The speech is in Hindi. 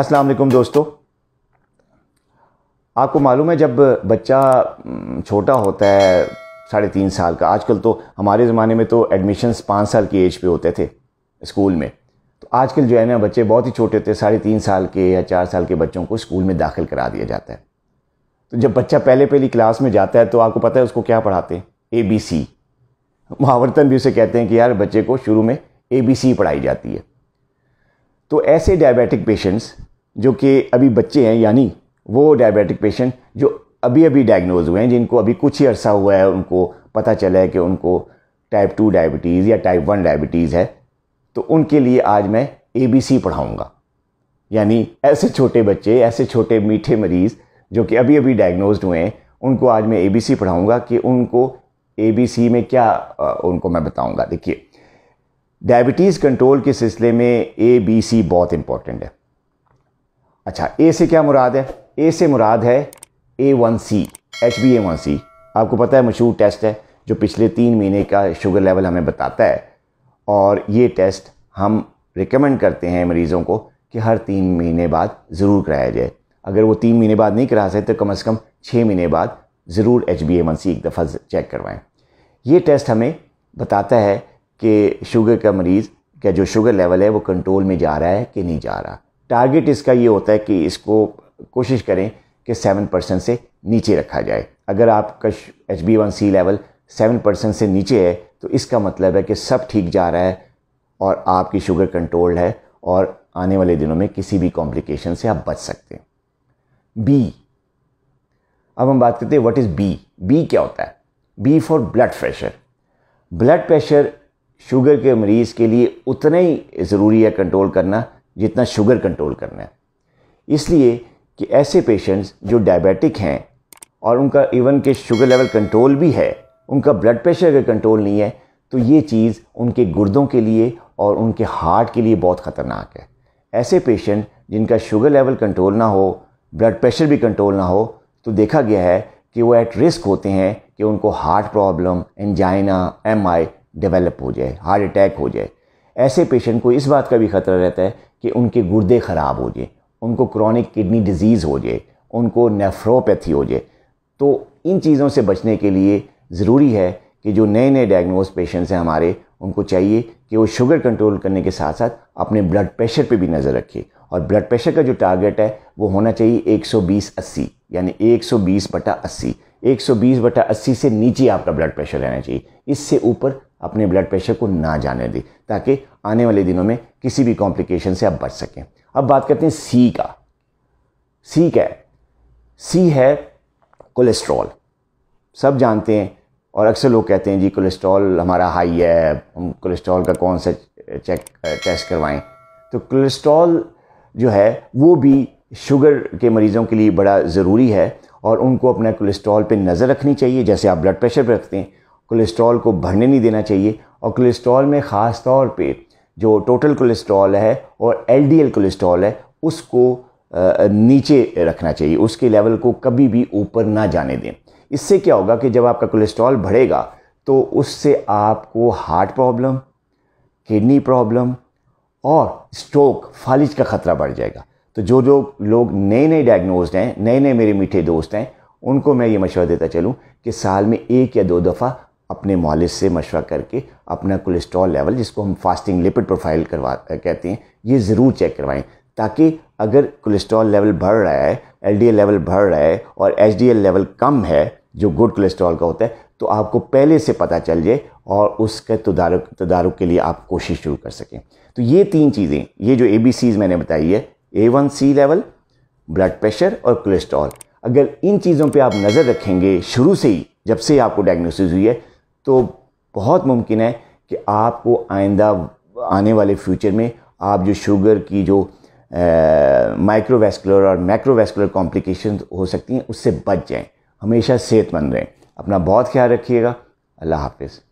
अस्सलाम वालेकुम दोस्तों आपको मालूम है जब बच्चा हम्म, छोटा होता है साढ़े तीन साल का आजकल तो हमारे ज़माने में तो एडमिशन्स पाँच साल की एज पे होते थे स्कूल में तो आजकल जो है ना बच्चे बहुत ही छोटे होते साढ़े तीन साल के या चार साल के बच्चों को स्कूल में दाखिल करा दिया जाता है तो जब बच्चा पहले पहली क्लास में जाता है तो आपको पता है उसको क्या पढ़ाते हैं ए बी सी मुहावरतन भी उसे कहते हैं कि यार बच्चे को शुरू में ए बी सी पढ़ाई जाती है तो ऐसे डायबिटिक पेशेंट्स जो कि अभी बच्चे हैं यानी वो डायबिटिक पेशेंट जो अभी अभी डायग्नोज हुए हैं जिनको अभी कुछ ही अर्सा हुआ है उनको पता चला है कि उनको टाइप टू डायबिटीज़ या टाइप वन डायबिटीज़ है तो उनके लिए आज मैं ए बी सी पढ़ाऊँगा यानी ऐसे छोटे बच्चे ऐसे छोटे मीठे मरीज़ जो कि अभी अभी डायग्नोज हुए हैं उनको आज मैं ए बी सी पढ़ाऊँगा कि उनको ए बी सी में क्या उनको मैं बताऊँगा देखिए डायबिटीज़ कंट्रोल के सिलसिले में ए बी सी बहुत इंपॉर्टेंट है अच्छा ए से क्या मुराद है ए से मुराद है A one C H B A one C आपको पता है मशहूर टेस्ट है जो पिछले तीन महीने का शुगर लेवल हमें बताता है और ये टेस्ट हम रिकमेंड करते हैं मरीज़ों को कि हर तीन महीने बाद ज़रूर कराया जाए अगर वो तीन महीने बाद नहीं करा सकते तो कम अज़ कम छः महीने बाद ज़रूर H B A one C एक दफ़ा चेक करवाएं ये टेस्ट हमें बताता है कि शुगर का मरीज़ का जो शुगर लेवल है वो कंट्रोल में जा रहा है कि नहीं जा रहा टारगेट इसका ये होता है कि इसको कोशिश करें कि सेवन परसेंट से नीचे रखा जाए अगर आपका H B one C level seven percent से नीचे है तो इसका मतलब है कि सब ठीक जा रहा है और आपकी शुगर कंट्रोल्ड है और आने वाले दिनों में किसी भी कॉम्प्लिकेशन से आप बच सकते हैं बी अब हम बात करते हैं व्हाट इज़ बी बी क्या होता है B for blood pressure blood pressure sugar के मरीज़ के लिए उतना ही ज़रूरी है कंट्रोल करना जितना शुगर कंट्रोल करना है इसलिए कि ऐसे पेशेंट्स जो डायबिटिक हैं और उनका इवन के शुगर लेवल कंट्रोल भी है उनका ब्लड प्रेशर अगर कंट्रोल नहीं है तो ये चीज़ उनके गुर्दों के लिए और उनके हार्ट के लिए बहुत ख़तरनाक है ऐसे पेशेंट जिनका शुगर लेवल कंट्रोल ना हो ब्लड प्रेशर भी कंट्रोल ना हो तो देखा गया है कि वो एट रिस्क होते हैं कि उनको हार्ट प्रॉब्लम एंजाइना एम डेवलप हो जाए हार्ट अटैक हो जाए ऐसे पेशेंट को इस बात का भी ख़तरा रहता है कि उनके गुर्दे ख़राब हो जाए उनको क्रॉनिक किडनी डिजीज़ हो जाए उनको नेफ्रोपैथी हो जाए तो इन चीज़ों से बचने के लिए ज़रूरी है कि जो नए नए डायग्नोज पेशेंट्स हैं हमारे उनको चाहिए कि वो शुगर कंट्रोल करने के साथ साथ अपने ब्लड प्रेशर पे भी नज़र रखे और ब्लड प्रेशर का जो टारगेट है वो होना चाहिए 120 80 यानी 120 बटा 80 120 बटा 80 से नीचे आपका ब्लड प्रेशर रहना चाहिए इससे ऊपर अपने ब्लड प्रेशर को ना जाने दें ताकि आने वाले दिनों में किसी भी कॉम्प्लिकेशन से आप बच सकें अब बात करते हैं सी का सी क्या है सी है कोलेस्ट्रॉल सब जानते हैं और अक्सर लोग कहते हैं जी कोलेस्ट्रॉल हमारा हाई है हम कोलेस्ट्रॉल का कौन सा चेक टेस्ट करवाएं तो कोलेस्ट्रॉल जो है वो भी शुगर के मरीज़ों के लिए बड़ा ज़रूरी है और उनको अपना कोलेस्ट्रॉल पे नज़र रखनी चाहिए जैसे आप ब्लड प्रेशर पर रखते हैं कोलेस्ट्रॉल को बढ़ने नहीं देना चाहिए और कोलेस्ट्रॉल में ख़ास तौर पे जो टोटल कोलेस्ट्रॉल है और एलडीएल कोलेस्ट्रॉल है उसको नीचे रखना चाहिए उसके लेवल को कभी भी ऊपर ना जाने दें इससे क्या होगा कि जब आपका कोलेस्ट्रॉल बढ़ेगा तो उससे आपको हार्ट प्रॉब्लम किडनी प्रॉब्लम और स्ट्रोक फालिज का ख़तरा बढ़ जाएगा तो जो जो लोग नए नए डायग्नोज हैं नए नए मेरे मीठे दोस्त हैं उनको मैं ये मशवरा देता चलूँ कि साल में एक या दो दफ़ा अपने मॉलिज से मशवरा करके अपना कोलेस्ट्रॉल लेवल जिसको हम फास्टिंग लिपिड प्रोफाइल करवा कहते हैं ये ज़रूर चेक करवाएं ताकि अगर कोलेस्ट्रॉल लेवल बढ़ रहा है एलडीएल लेवल बढ़ रहा है और एचडीएल लेवल कम है जो गुड कोलेस्ट्रॉल का होता है तो आपको पहले से पता चल जाए और उसके तदारक तदारुक के लिए आप कोशिश शुरू कर सकें तो ये तीन चीज़ें ये जो ए बी सीज मैंने बताई है A one C level blood pressure और कोलेस्ट्रॉल अगर इन चीज़ों पे आप नज़र रखेंगे शुरू से ही जब से आपको डायग्नोसिस हुई है तो बहुत मुमकिन है कि आपको आइंदा आने वाले फ्यूचर में आप जो शुगर की जो माइक्रोवेस्कुलर और मैक्रोवेस्कुलर कॉम्प्लिकेशन हो सकती हैं उससे बच जाएं हमेशा सेहतमंद रहें अपना बहुत ख्याल रखिएगा अल्लाह हाफिज़